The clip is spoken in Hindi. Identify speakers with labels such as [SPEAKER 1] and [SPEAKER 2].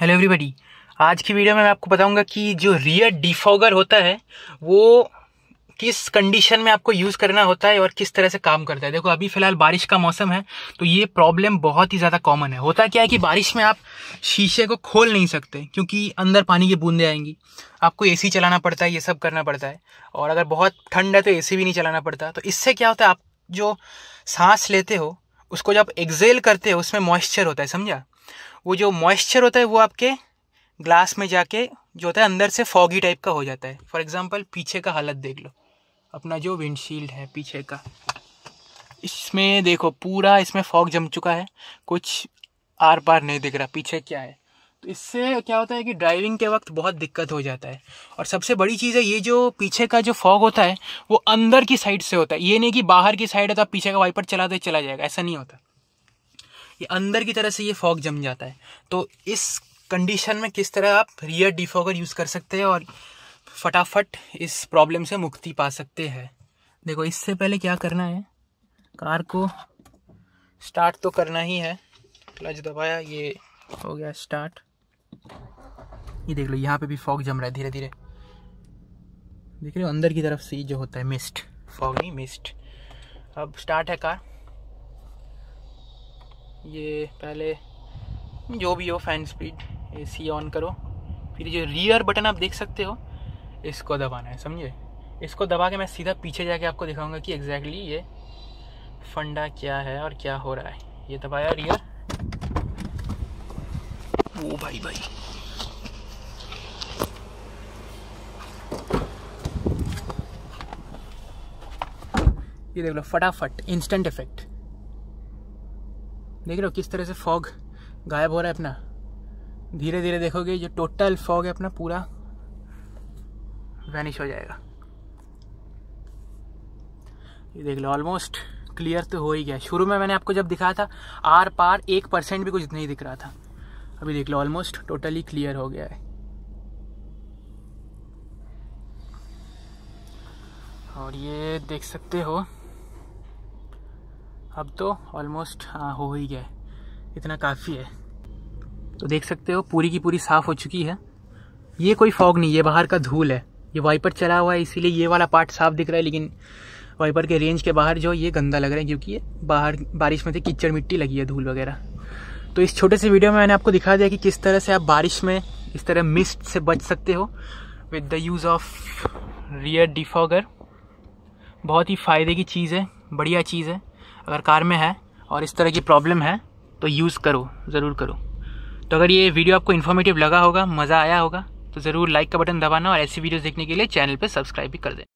[SPEAKER 1] हेलो एवरीबॉडी आज की वीडियो में मैं आपको बताऊंगा कि जो रियर डिफॉगर होता है वो किस कंडीशन में आपको यूज़ करना होता है और किस तरह से काम करता है देखो अभी फ़िलहाल बारिश का मौसम है तो ये प्रॉब्लम बहुत ही ज़्यादा कॉमन है होता क्या है कि बारिश में आप शीशे को खोल नहीं सकते क्योंकि अंदर पानी की बूंदें आएंगी आपको एसी चलाना पड़ता है ये सब करना पड़ता है और अगर बहुत ठंड है तो ए भी नहीं चलाना पड़ता तो इससे क्या होता है आप जो सांस लेते हो उसको जब एक्जेल करते हो उसमें मॉइस्चर होता है समझा वो जो मॉइस्चर होता है वो आपके ग्लास में जाके जो होता है अंदर से फॉगी टाइप का हो जाता है फॉर एग्ज़ाम्पल पीछे का हालत देख लो अपना जो विंडशील्ड है पीछे का इसमें देखो पूरा इसमें फॉग जम चुका है कुछ आर पार नहीं दिख रहा पीछे क्या है तो इससे क्या होता है कि ड्राइविंग के वक्त बहुत दिक्कत हो जाता है और सबसे बड़ी चीज़ है ये जो पीछे का जो फॉग होता है वो अंदर की साइड से होता है ये नहीं कि बाहर की साइड है तो पीछे का वाइपर चला दे चला जाएगा ऐसा नहीं होता ये अंदर की तरह से ये फॉग जम जाता है तो इस कंडीशन में किस तरह आप रियर डिफॉगर यूज़ कर सकते हैं और फटाफट इस प्रॉब्लम से मुक्ति पा सकते हैं देखो इससे पहले क्या करना है कार को स्टार्ट तो करना ही है क्लच दबाया ये हो गया स्टार्ट ये देख लो यहाँ पे भी फॉग जम रहा है धीरे धीरे देख रहे हो अंदर की तरफ से जो होता है मिस्ट फॉग नहीं मिस्ट अब स्टार्ट है कार ये पहले जो भी हो फैन स्पीड एसी ऑन करो फिर जो रियर बटन आप देख सकते हो इसको दबाना है समझे इसको दबा के मैं सीधा पीछे जाके आपको दिखाऊंगा कि एग्जैक्टली ये फंडा क्या है और क्या हो रहा है ये दबाया रियर ओ भाई भाई ये देख लो फटाफट इंस्टेंट इफेक्ट देख रहे हो किस तरह से फॉग गायब हो रहा है अपना धीरे धीरे देखोगे जो टोटल फॉग है अपना पूरा वैनिश हो जाएगा ये देख लो ऑलमोस्ट क्लियर तो हो ही गया शुरू में मैंने आपको जब दिखाया था आर पार एक परसेंट भी कुछ नहीं दिख रहा था अभी देख लो ऑलमोस्ट टोटली क्लियर हो गया है और ये देख सकते हो अब तो ऑलमोस्ट हो ही गया है इतना काफ़ी है तो देख सकते हो पूरी की पूरी साफ़ हो चुकी है ये कोई फॉग नहीं ये बाहर का धूल है ये वाइपर चला हुआ है इसीलिए ये वाला पार्ट साफ़ दिख रहा है लेकिन वाइपर के रेंज के बाहर जो ये गंदा लग रहा है क्योंकि ये बाहर बारिश में से कीचड़ मिट्टी लगी है धूल वगैरह तो इस छोटे से वीडियो में मैंने आपको दिखा दिया कि किस तरह से आप बारिश में इस तरह मिस्ट से बच सकते हो with the use of rear defogger बहुत ही फ़ायदे की चीज़ है बढ़िया चीज़ है अगर कार में है और इस तरह की प्रॉब्लम है तो यूज़ करो ज़रूर करो तो अगर ये वीडियो आपको इन्फॉर्मेटिव लगा होगा मज़ा आया होगा तो ज़रूर लाइक का बटन दबाना और ऐसी वीडियोस देखने के लिए चैनल पर सब्सक्राइब भी कर दें